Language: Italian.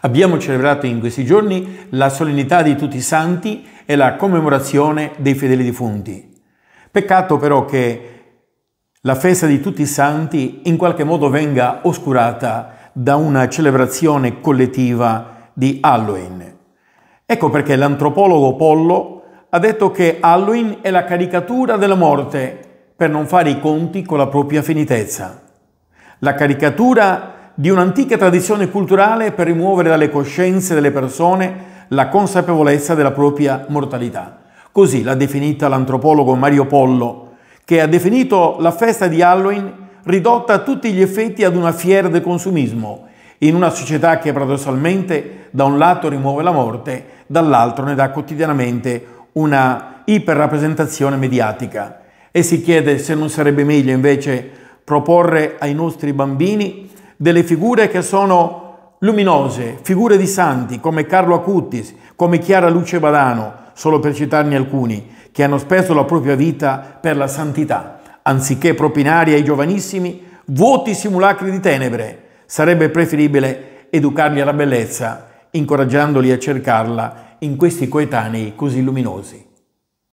Abbiamo celebrato in questi giorni la solennità di tutti i santi e la commemorazione dei fedeli defunti. Peccato però che la festa di tutti i santi in qualche modo venga oscurata da una celebrazione collettiva di Halloween. Ecco perché l'antropologo Pollo ha detto che Halloween è la caricatura della morte per non fare i conti con la propria finitezza. La caricatura di un'antica tradizione culturale per rimuovere dalle coscienze delle persone la consapevolezza della propria mortalità. Così l'ha definita l'antropologo Mario Pollo, che ha definito la festa di Halloween ridotta a tutti gli effetti ad una fiera del consumismo, in una società che paradossalmente da un lato rimuove la morte, dall'altro ne dà quotidianamente una iperrappresentazione mediatica. E si chiede se non sarebbe meglio invece proporre ai nostri bambini delle figure che sono luminose, figure di santi come Carlo Acutis, come Chiara Luce Badano, solo per citarne alcuni, che hanno speso la propria vita per la santità, anziché propinare ai giovanissimi vuoti simulacri di tenebre. Sarebbe preferibile educarli alla bellezza, incoraggiandoli a cercarla in questi coetanei così luminosi.